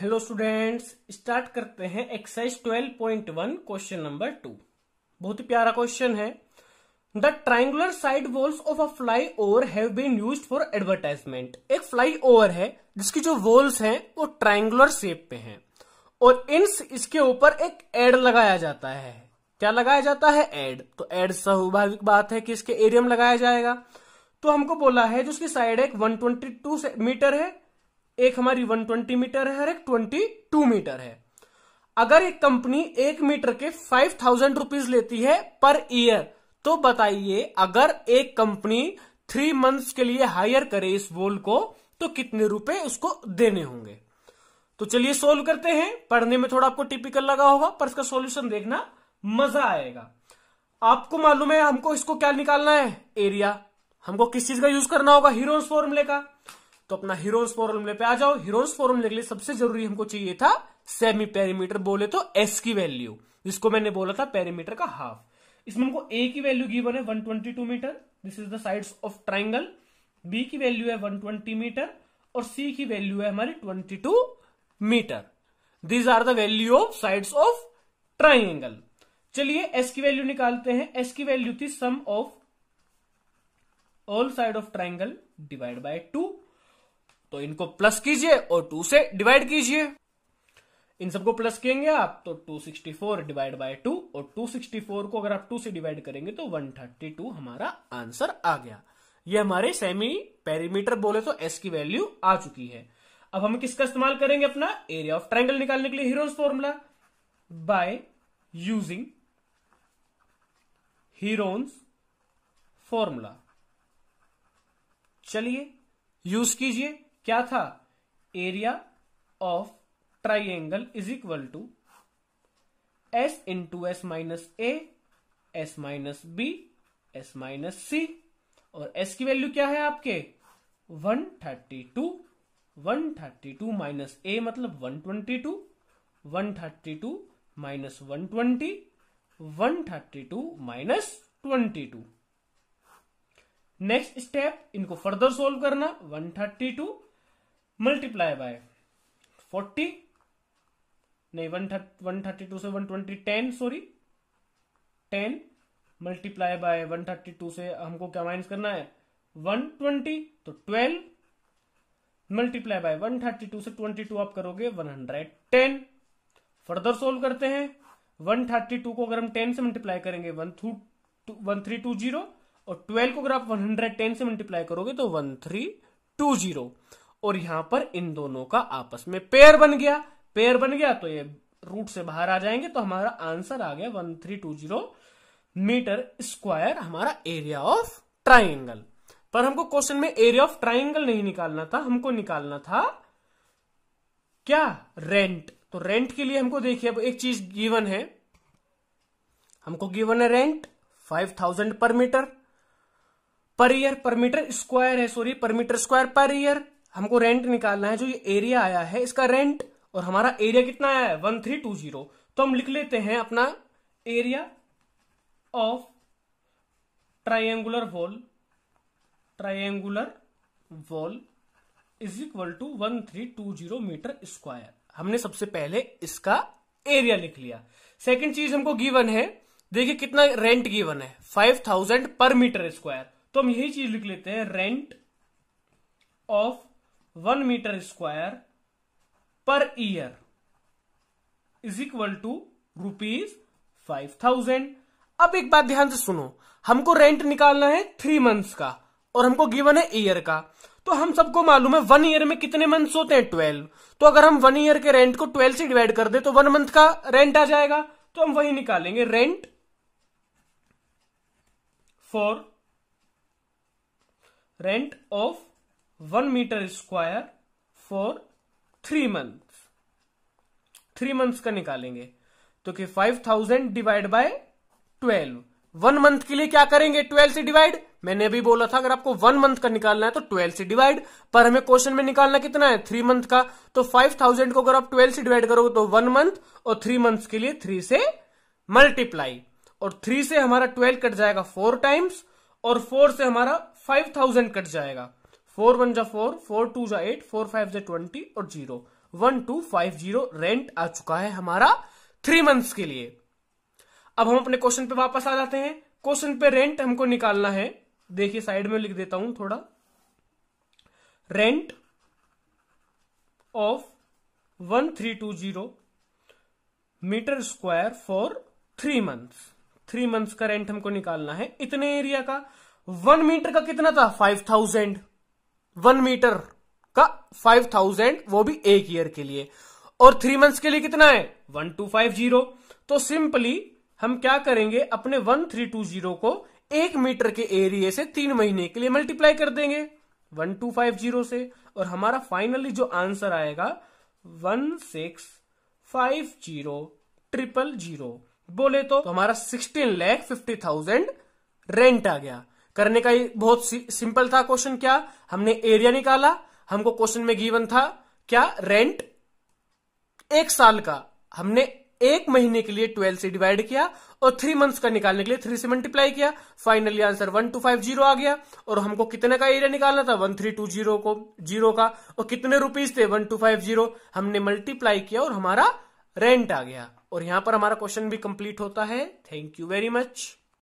hello students start करते हैं exercise 12.1 question number two बहुत ही प्यारा क्वेश्चन है the triangular side walls of a flyover have been used for advertisement एक flyover है जिसकी जो वॉल्स हैं वो ट्राइंगुलर शेप पे हैं और इन इसके ऊपर एक एड लगाया जाता है क्या लगाया जाता है एड तो एड स्वाभाविक बात है कि इसके एरिया में लगाया जाएगा तो हमको बोला है जो उसकी साइड एक 122 मीटर है एक हमारी 120 मीटर है और एक 22 मीटर है अगर एक कंपनी एक मीटर के फाइव थाउजेंड रुपीज लेती है पर ईयर तो बताइए अगर एक कंपनी थ्री मंथ्स के लिए हायर करे इस बोल को तो कितने रुपए उसको देने होंगे तो चलिए सोल्व करते हैं पढ़ने में थोड़ा आपको टिपिकल लगा होगा पर इसका सॉल्यूशन देखना मजा आएगा आपको मालूम है हमको इसको क्या निकालना है एरिया हमको किस चीज का यूज करना होगा हीरोज फॉर्मूले का तो अपना हीरोज फॉर्मूले पे आ जाओ हीरोज फॉर्मूले के लिए सबसे जरूरी हमको चाहिए था सेमी पेरीमीटर बोले तो एस की वैल्यू जिसको मैंने बोला था पेरीमीटर का हाफ इसमें हमको ए की वैल्यू गिवन है 122 metre this is the sides of triangle B की वैल्यू है 120 मीटर और सी की वैल्यू है हमारी 22 metre these are the value of sides of triangle चलिए एस की वैल्यू निकालते हैं एस की वैल्यू थी sum of all side of triangle divide by two तो इनको प्लस कीजिए और टू से डिवाइड कीजिए इन सबको प्लस किएंगे आप तो 264 डिवाइड बाय 2 और 264 को अगर आप 2 से डिवाइड करेंगे तो 132 हमारा आंसर आ गया ये हमारे सेमी पेरीमीटर बोले तो एस की वैल्यू आ चुकी है अब हम किसका इस्तेमाल करेंगे अपना एरिया ऑफ ट्राइंगल निकालने के लिए Hero's formula by using Heron's formula चलिए यूज कीजिए क्या था area of triangle is equal to S into S minus A S minus B S minus C और एस की वैल्यू क्या है आपके 132 132 माइनस ए मतलब 122 132 minus one thirty two minus two next step इनको फर्दर सोल्व करना 132 मल्टीप्लाई बाय फोर्टी नहीं one one thirty two से one twenty ten sorry ten multiply by one thirty two से हमको क्या माइनस करना है वन ट्वेंटी तो ट्वेल्व मल्टीप्लाई बाय 132 से 22 आप करोगे 110 फर्दर सोल्व करते हैं वन थर्टी टू को अगर हम टेन से मल्टीप्लाई करेंगे one one three two zero और ट्वेल्व को अगर आप वन हंड्रेड टेन से मल्टीप्लाई करोगे तो वन थ्री टू जीरो और यहां पर इन दोनों का आपस में पेयर बन गया पेयर बन गया तो ये रूट से बाहर आ जाएंगे तो हमारा आंसर आ गया one three two zero metre square हमारा एरिया ऑफ ट्राइंगल पर हमको क्वेश्चन में एरिया ऑफ ट्राइंगल नहीं निकालना था हमको निकालना था क्या रेंट तो रेंट के लिए हमको देखिए अब एक चीज गिवन है हमको गिवन है rent five thousand per metre per year per metre square है sorry per metre square per year हमको रेंट निकालना है जो ये एरिया आया है इसका रेंट और हमारा एरिया कितना आया है वन थ्री टू जीरो तो हम लिख लेते हैं अपना area of triangular wall triangular wall is equal to one three two zero metre square हमने सबसे पहले इसका एरिया लिख लिया सेकंड चीज हमको गिवन है देखिए कितना रेंट गिवन है five thousand per metre square तो हम यही चीज लिख लेते हैं rent of one metre square per year is equal to rupees five thousand अब एक बात ध्यान से सुनो हमको रेंट निकालना है थ्री मंथ्स का और हमको गिवन है ईयर का तो हम सबको मालूम है वन ईयर में कितने मंथ्स होते हैं ट्वेल्व तो अगर हम वन ईयर के रेंट को ट्वेल्व से डिवाइड कर दे तो वन मंथ का रेंट आ जाएगा तो हम वही निकालेंगे rent for rent of one metre square for three month three months का निकालेंगे तो कि five thousand divide by twelve one month के लिए क्या करेंगे ट्वेल्व से डिवाइड मैंने अभी बोला था अगर आपको वन मंथ का निकालना है तो ट्वेल्व से डिवाइड पर हमें क्वेश्चन में निकालना कितना है थ्री मंथ का तो फाइव थाउजेंड को अगर आप ट्वेल्व से डिवाइड करोगे तो वन मंथ और थ्री मंथ के लिए थ्री से मल्टीप्लाई और थ्री से हमारा ट्वेल्व कट जाएगा फोर टाइम्स और फोर से हमारा फाइव थाउजेंड कट जाएगा फोर वन जा फोर फोर टू जा एट फोर फाइव जा ट्वेंटी और zero one two five zero rent आ चुका है हमारा थ्री मंथ्स के लिए अब हम अपने क्वेश्चन पे वापस आ जाते हैं क्वेश्चन पे रेंट हमको निकालना है देखिए साइड में लिख देता हूं थोड़ा rent of one three two zero metre square for three months three months का रेंट हमको निकालना है इतने एरिया का वन मीटर का कितना था फाइव थाउजेंड वन मीटर का फाइव थाउजेंड वो भी एक ईयर के लिए और थ्री मंथ्स के लिए कितना है वन टू फाइव जीरो तो सिंपली हम क्या करेंगे अपने वन थ्री टू जीरो को एक मीटर के एरिए से तीन महीने के लिए मल्टीप्लाई कर देंगे वन टू फाइव जीरो से और हमारा फाइनली जो आंसर आएगा one six five zero triple zero बोले तो, तो हमारा sixteen lakh fifty thousand rent आ गया करने का ही बहुत सिंपल था क्वेश्चन क्या हमने एरिया निकाला हमको क्वेश्चन में गिवन था क्या रेंट एक साल का हमने एक महीने के लिए ट्वेल्व से डिवाइड किया और थ्री मंथ्स का निकालने के लिए थ्री से मल्टीप्लाई किया finally answer one two five zero आ गया और हमको कितने का एरिया निकालना था वन थ्री टू जीरो को जीरो का और कितने रुपीज थे वन टू फाइव जीरो हमने मल्टीप्लाई किया और हमारा रेंट आ गया और यहां पर हमारा क्वेश्चन भी कंप्लीट होता है थैंक यू वेरी मच